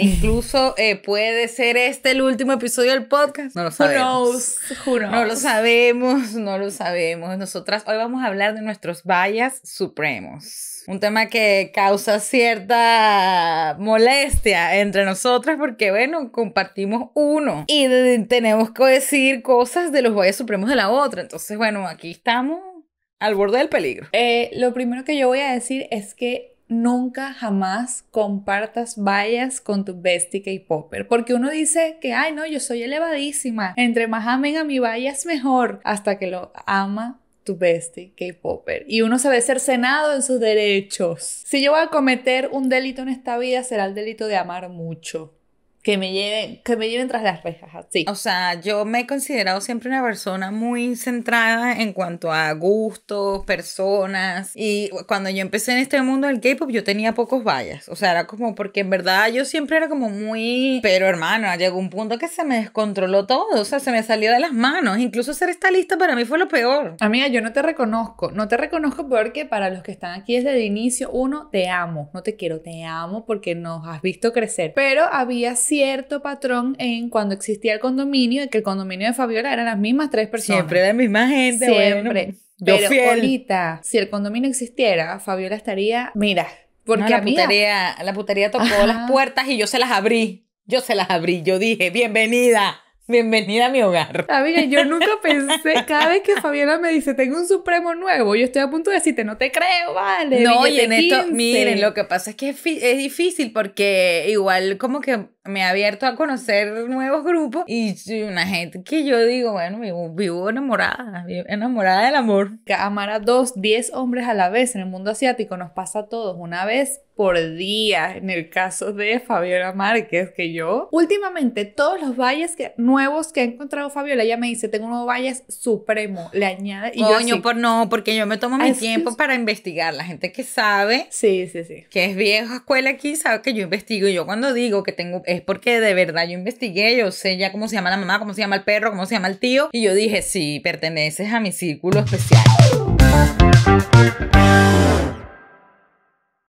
Incluso eh, puede ser este el último episodio del podcast. No lo sabemos. No lo sabemos, no lo sabemos. Nosotras hoy vamos a hablar de nuestros vallas supremos. Un tema que causa cierta molestia entre nosotras porque, bueno, compartimos uno y tenemos que decir cosas de los vallas supremos de la otra. Entonces, bueno, aquí estamos al borde del peligro. Eh, lo primero que yo voy a decir es que nunca jamás compartas vallas con tu bestie K-Popper. Porque uno dice que, ay, no, yo soy elevadísima. Entre más amen a mi valla mejor. Hasta que lo ama tu bestie K-Popper. Y uno sabe ser cercenado en sus derechos. Si yo voy a cometer un delito en esta vida, será el delito de amar mucho. Que me lleven, que me lleven tras las rejas, así. O sea, yo me he considerado siempre una persona muy centrada en cuanto a gustos, personas. Y cuando yo empecé en este mundo del K-pop, yo tenía pocos vallas. O sea, era como porque en verdad yo siempre era como muy. Pero hermano, llegó un punto que se me descontroló todo. O sea, se me salió de las manos. Incluso hacer esta lista para mí fue lo peor. Amiga, yo no te reconozco. No te reconozco porque para los que están aquí desde el inicio, uno, te amo. No te quiero, te amo porque nos has visto crecer. Pero había cierto patrón en cuando existía el condominio, de que el condominio de Fabiola eran las mismas tres personas. Siempre la misma gente, Siempre. yo ahorita, si el condominio existiera, Fabiola estaría, mira, porque la, a la putería tocó las puertas y yo se las abrí. Yo se las abrí, yo dije, bienvenida. Bienvenida a mi hogar. Amiga, yo nunca pensé, cada vez que Fabiola me dice, tengo un supremo nuevo, yo estoy a punto de decirte, no te creo, vale. No, y en esto, miren, lo que pasa es que es, difícil porque igual como que me ha abierto a conocer nuevos grupos y una gente que yo digo, bueno, vivo, enamorada, enamorada del amor. Amar a dos, diez hombres a la vez en el mundo asiático nos pasa a todos una vez por día en el caso de Fabiola Márquez que yo. Últimamente todos los valles que, nuevos que ha encontrado Fabiola, ella me dice, tengo un nuevo valles supremo, le añade y yo así, por no, porque yo me tomo mi tiempo para investigar, la gente que sabe. Sí, sí, sí. Que es vieja escuela aquí, sabe que yo investigo y yo cuando digo que tengo es porque de verdad yo investigué, yo sé ya cómo se llama la mamá, cómo se llama el perro, cómo se llama el tío. Y yo dije, sí, perteneces a mi círculo especial.